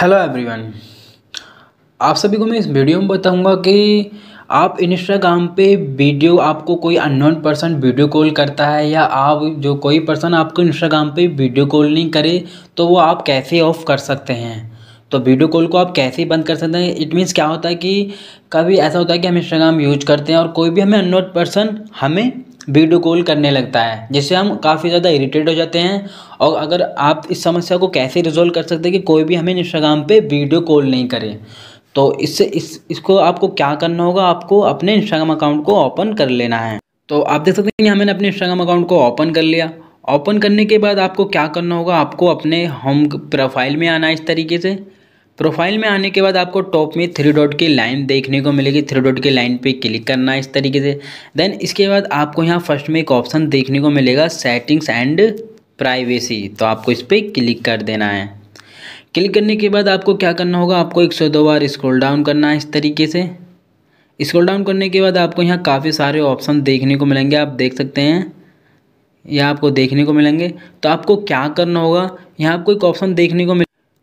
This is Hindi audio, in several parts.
हेलो एवरीवन आप सभी को मैं इस वीडियो में बताऊंगा कि आप इंस्टाग्राम पे वीडियो आपको कोई अननोन पर्सन वीडियो कॉल करता है या आप जो कोई पर्सन आपको इंस्टाग्राम पे वीडियो कॉल नहीं करे तो वो आप कैसे ऑफ़ कर सकते हैं तो वीडियो कॉल को आप कैसे बंद कर सकते हैं इट मीन्स क्या होता है कि कभी ऐसा होता है कि हम इंस्टाग्राम यूज करते हैं और कोई भी हमें अननोन पर्सन हमें वीडियो कॉल करने लगता है जिससे हम काफ़ी ज़्यादा इरिटेट हो जाते हैं और अगर आप इस समस्या को कैसे रिजोल्व कर सकते हैं कि कोई भी हमें इंस्टाग्राम पे वीडियो कॉल नहीं करे तो इससे इस इसको आपको क्या करना होगा आपको अपने इंस्टाग्राम अकाउंट को ओपन कर लेना है तो आप देख सकते हैं कि हमने अपने इंस्टाग्राम अकाउंट को ओपन कर लिया ओपन करने के बाद आपको क्या करना होगा आपको अपने होम प्रोफाइल में आना है इस तरीके से प्रोफाइल में आने के बाद आपको टॉप में थ्री डॉट की लाइन देखने को मिलेगी थ्री डॉट की लाइन पे क्लिक करना है इस तरीके से देन इसके बाद आपको यहाँ फर्स्ट में एक ऑप्शन देखने को मिलेगा सेटिंग्स एंड प्राइवेसी तो आपको इस पर क्लिक कर देना है क्लिक करने के बाद आपको क्या करना होगा आपको एक सौ दो बार स्क्रोल डाउन करना है इस तरीके से स्क्रोल डाउन करने के बाद आपको यहाँ काफ़ी सारे ऑप्शन देखने को मिलेंगे आप देख सकते हैं यह आपको देखने को मिलेंगे तो आपको क्या करना होगा यहाँ आपको एक ऑप्शन देखने को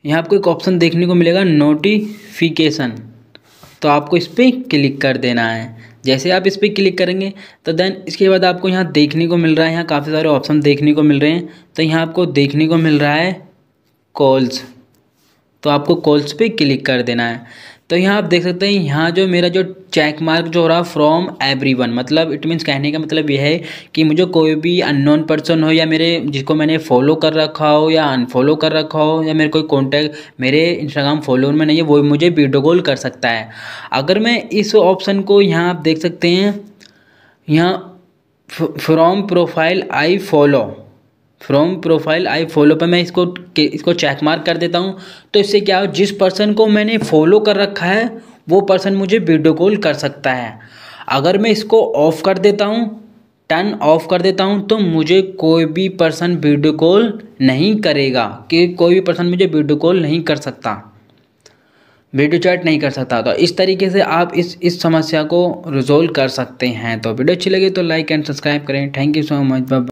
यहाँ आपको एक ऑप्शन देखने को मिलेगा नोटिफिकेशन तो आपको इस पर क्लिक कर देना है जैसे आप इस पर क्लिक करेंगे तो देन इसके बाद आपको यहाँ देखने को मिल रहा है यहाँ काफ़ी सारे ऑप्शन देखने को मिल रहे हैं तो यहाँ आपको देखने को मिल रहा है कॉल्स तो आपको कॉल्स पे क्लिक कर देना है तो यहाँ आप देख सकते हैं यहाँ जो मेरा जो चेक मार्क जो हो रहा फ्रॉम एवरी वन मतलब इट मीन्स कहने का मतलब यह है कि मुझे कोई भी अननोन पर्सन हो या मेरे जिसको मैंने फॉलो कर रखा हो या अनफॉलो कर रखा हो या मेरे कोई कॉन्टैक्ट मेरे इंस्टाग्राम फॉलोअर में नहीं है वो मुझे वीडियो कॉल कर सकता है अगर मैं इस ऑप्शन को यहाँ आप देख सकते हैं यहाँ from profile I follow from profile I follow पर मैं इसको इसको चेक मार्क कर देता हूँ तो इससे क्या हो जिस पर्सन को मैंने फॉलो कर रखा है वो पर्सन मुझे वीडियो कॉल कर सकता है अगर मैं इसको ऑफ़ कर देता हूँ टर्न ऑफ कर देता हूँ तो मुझे कोई भी पर्सन वीडियो कॉल नहीं करेगा कि कोई भी पर्सन मुझे वीडियो कॉल नहीं कर सकता वीडियो चैट नहीं कर सकता तो इस तरीके से आप इस इस समस्या को रिजोल्व कर सकते हैं तो वीडियो अच्छी लगे तो लाइक एंड सब्सक्राइब करें थैंक यू सो मच